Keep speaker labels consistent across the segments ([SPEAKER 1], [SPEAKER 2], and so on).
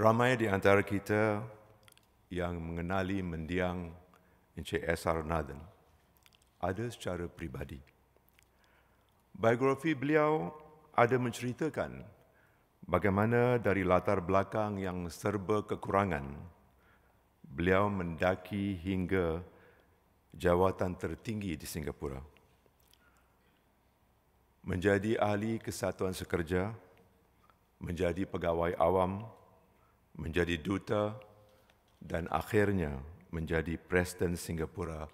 [SPEAKER 1] ramai di antara kita yang mengenali mendiang Encik S.R. Naden ada secara pribadi Biografi beliau ada menceritakan bagaimana dari latar belakang yang serba kekurangan, beliau mendaki hingga jawatan tertinggi di Singapura. Menjadi ahli kesatuan sekerja, menjadi pegawai awam, menjadi duta dan akhirnya menjadi Presiden Singapura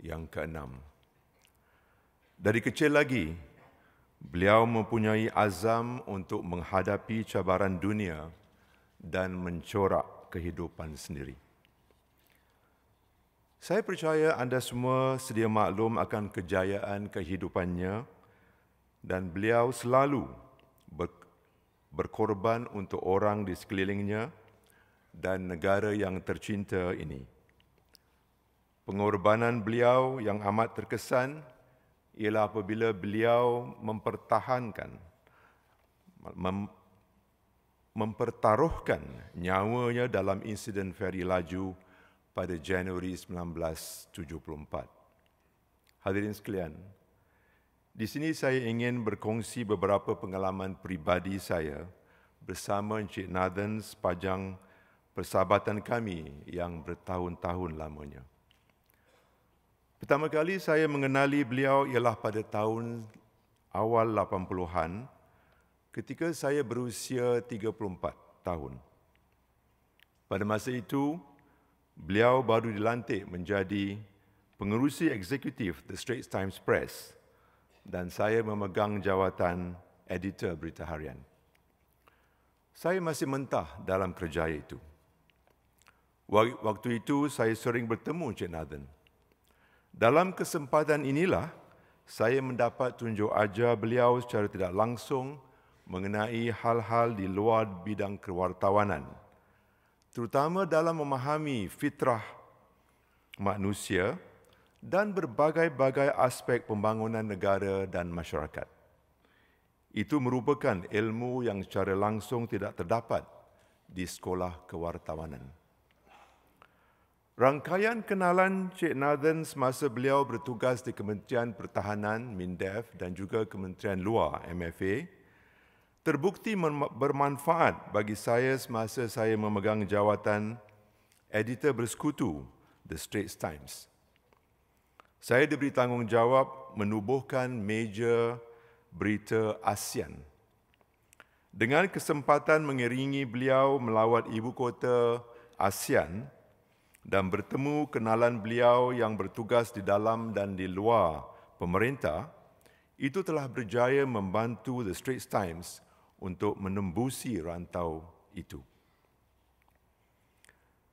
[SPEAKER 1] yang ke keenam. Dari kecil lagi, beliau mempunyai azam untuk menghadapi cabaran dunia dan mencorak kehidupan sendiri. Saya percaya anda semua sedia maklum akan kejayaan kehidupannya dan beliau selalu berkorban untuk orang di sekelilingnya dan negara yang tercinta ini. Pengorbanan beliau yang amat terkesan ialah apabila beliau mempertahankan mem, mempertaruhkan nyawanya dalam insiden feri laju pada Januari 1974. Hadirin sekalian, di sini saya ingin berkongsi beberapa pengalaman pribadi saya bersama Encik Nathan sepanjang persahabatan kami yang bertahun-tahun lamanya. Pertama kali saya mengenali beliau ialah pada tahun awal 80-an ketika saya berusia 34 tahun. Pada masa itu, beliau baru dilantik menjadi pengerusi eksekutif The Straits Times Press dan saya memegang jawatan editor berita harian. Saya masih mentah dalam kerjaya itu. Waktu itu saya sering bertemu Cik Nathan. Dalam kesempatan inilah saya mendapat tunjuk ajar beliau secara tidak langsung mengenai hal-hal di luar bidang kewartawanan. Terutama dalam memahami fitrah manusia dan berbagai-bagai aspek pembangunan negara dan masyarakat. Itu merupakan ilmu yang secara langsung tidak terdapat di sekolah kewartawanan. Rangkaian kenalan Cik Nathan semasa beliau bertugas di Kementerian Pertahanan MINDEF dan juga Kementerian Luar MFA terbukti bermanfaat bagi saya semasa saya memegang jawatan editor bersekutu The Straits Times. Saya diberi tanggungjawab menubuhkan meja berita ASEAN. Dengan kesempatan mengiringi beliau melawat ibu kota ASEAN, dan bertemu kenalan beliau yang bertugas di dalam dan di luar pemerintah, itu telah berjaya membantu The Straits Times untuk menembusi rantau itu.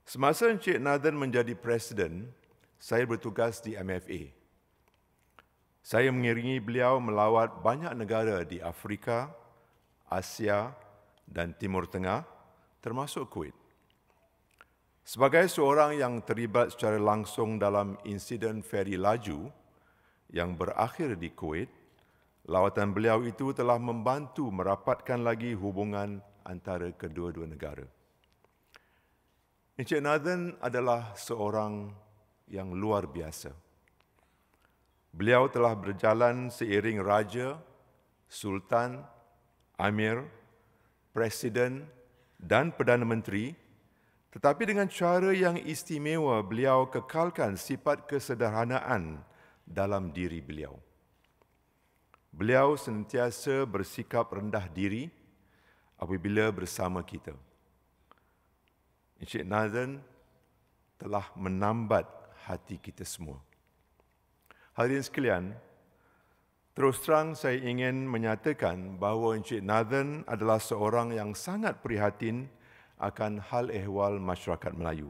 [SPEAKER 1] Semasa Encik Nathan menjadi presiden, saya bertugas di MFA. Saya mengiringi beliau melawat banyak negara di Afrika, Asia dan Timur Tengah termasuk Kuwait. Sebagai seorang yang terlibat secara langsung dalam insiden feri laju yang berakhir di Kuwait, lawatan beliau itu telah membantu merapatkan lagi hubungan antara kedua-dua negara. Encik Nathan adalah seorang yang luar biasa. Beliau telah berjalan seiring raja, sultan, amir, presiden dan perdana menteri tetapi dengan cara yang istimewa, beliau kekalkan sifat kesederhanaan dalam diri beliau. Beliau sentiasa bersikap rendah diri apabila bersama kita. Encik Nazan telah menambat hati kita semua. Hal ini sekalian, terus terang saya ingin menyatakan bahawa Encik Nathan adalah seorang yang sangat prihatin akan hal ehwal masyarakat Melayu.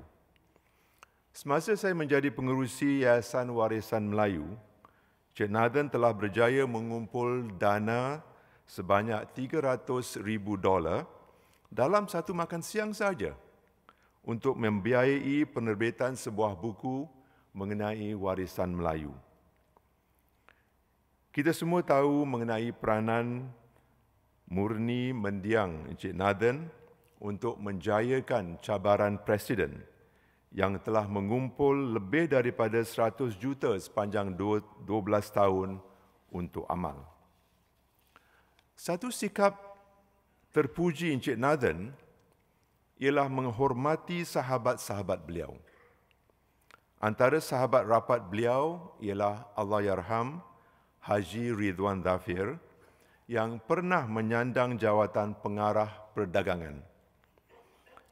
[SPEAKER 1] Semasa saya menjadi pengerusi Yayasan Warisan Melayu, Cik Nathan telah berjaya mengumpul dana sebanyak 300 ribu dolar dalam satu makan siang saja untuk membiayai penerbitan sebuah buku mengenai warisan Melayu. Kita semua tahu mengenai peranan murni mendiang Encik Naden untuk menjayakan cabaran presiden yang telah mengumpul lebih daripada 100 juta sepanjang 12 tahun untuk amal. Satu sikap terpuji Encik Nathan ialah menghormati sahabat-sahabat beliau. Antara sahabat rapat beliau ialah Allahyarham Haji Ridwan Zafir yang pernah menyandang jawatan pengarah perdagangan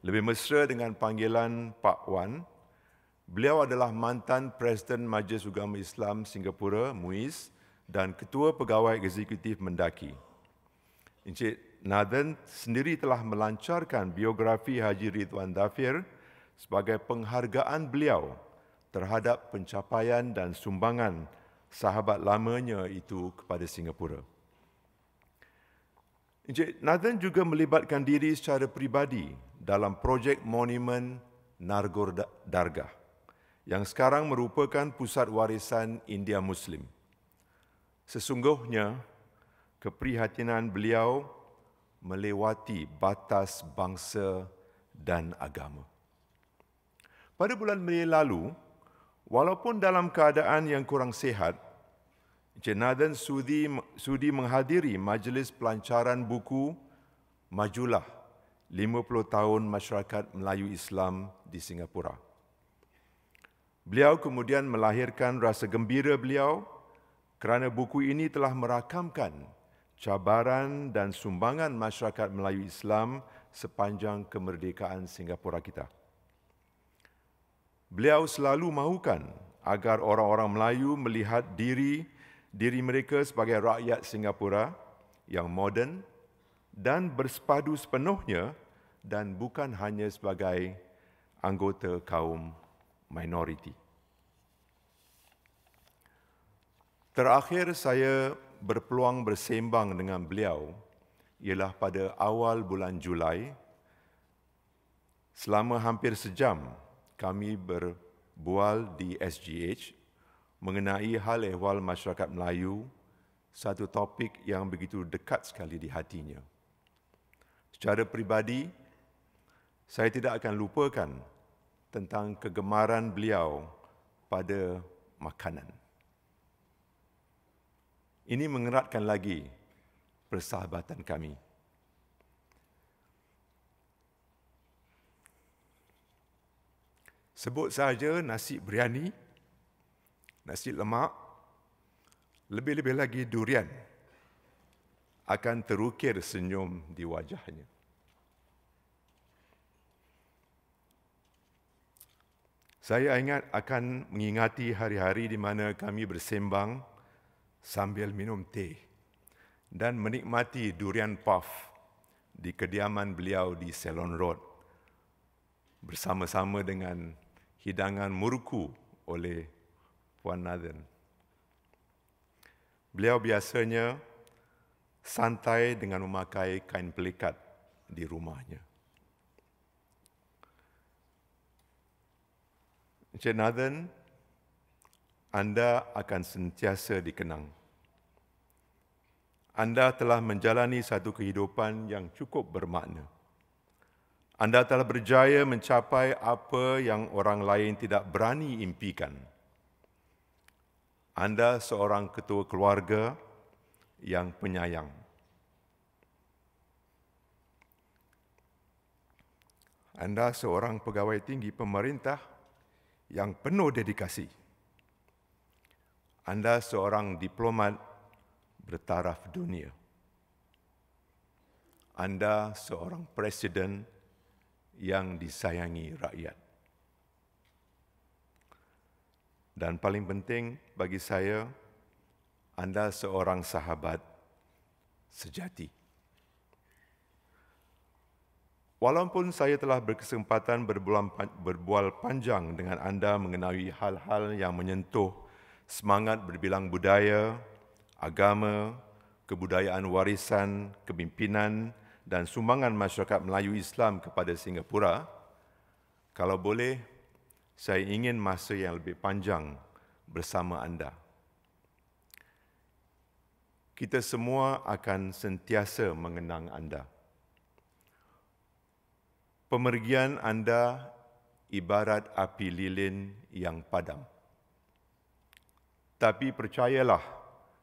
[SPEAKER 1] lebih mesra dengan panggilan Pak Wan. Beliau adalah mantan Presiden Majlis Ugama Islam Singapura, MUIS, dan Ketua Pegawai Eksekutif Mendaki. Encik Nathan sendiri telah melancarkan biografi Haji Ridwan Dafir sebagai penghargaan beliau terhadap pencapaian dan sumbangan sahabat lamanya itu kepada Singapura. Encik Nathan juga melibatkan diri secara peribadi dalam projek monumen Nargor Dargah yang sekarang merupakan pusat warisan India Muslim. Sesungguhnya, keprihatinan beliau melewati batas bangsa dan agama. Pada bulan Mei lalu, walaupun dalam keadaan yang kurang sehat. Encik Nathan sudi, sudi menghadiri majlis pelancaran buku Majulah 50 tahun masyarakat Melayu Islam di Singapura. Beliau kemudian melahirkan rasa gembira beliau kerana buku ini telah merakamkan cabaran dan sumbangan masyarakat Melayu Islam sepanjang kemerdekaan Singapura kita. Beliau selalu mahukan agar orang-orang Melayu melihat diri diri mereka sebagai rakyat Singapura yang moden dan bersepadu sepenuhnya dan bukan hanya sebagai anggota kaum minoriti. Terakhir saya berpeluang bersembang dengan beliau ialah pada awal bulan Julai selama hampir sejam kami berbual di SGH mengenai hal ehwal masyarakat Melayu, satu topik yang begitu dekat sekali di hatinya. Secara peribadi, saya tidak akan lupakan tentang kegemaran beliau pada makanan. Ini mengeratkan lagi persahabatan kami. Sebut saja nasi biryani, nasi lemak, lebih-lebih lagi durian akan terukir senyum di wajahnya. Saya ingat akan mengingati hari-hari di mana kami bersembang sambil minum teh dan menikmati durian puff di kediaman beliau di Ceylon Road bersama-sama dengan hidangan muruku oleh Puan Nathan. Beliau biasanya santai dengan memakai kain pelikat di rumahnya. Encik Nathan, anda akan sentiasa dikenang. Anda telah menjalani satu kehidupan yang cukup bermakna. Anda telah berjaya mencapai apa yang orang lain tidak berani impikan anda seorang ketua keluarga yang penyayang. Anda seorang pegawai tinggi pemerintah yang penuh dedikasi. Anda seorang diplomat bertaraf dunia. Anda seorang presiden yang disayangi rakyat. Dan paling penting bagi saya, anda seorang sahabat sejati. Walaupun saya telah berkesempatan berbual panjang dengan anda mengenai hal-hal yang menyentuh semangat berbilang budaya, agama, kebudayaan warisan, kepimpinan dan sumbangan masyarakat Melayu Islam kepada Singapura, kalau boleh saya ingin masa yang lebih panjang bersama anda. Kita semua akan sentiasa mengenang anda. Pemergian anda ibarat api lilin yang padam. Tapi percayalah,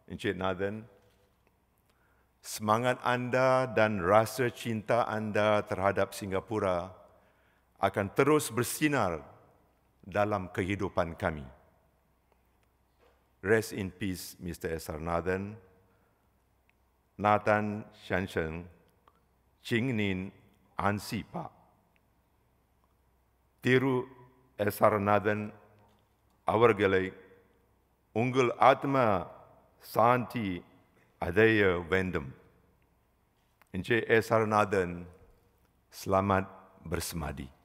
[SPEAKER 1] Encik Nathan, semangat anda dan rasa cinta anda terhadap Singapura akan terus bersinar dalam kehidupan kami. Rest in peace, Mr. S.R. Nathan, Nathan Shansheng, Ching Nin An Si Pa. Tiru S.R. Nathan, அவர்களை atma, ஆத்மா சாந்தி அடைய வேண்டும் என்று ஏ சரநாதன் selamat bersemadi.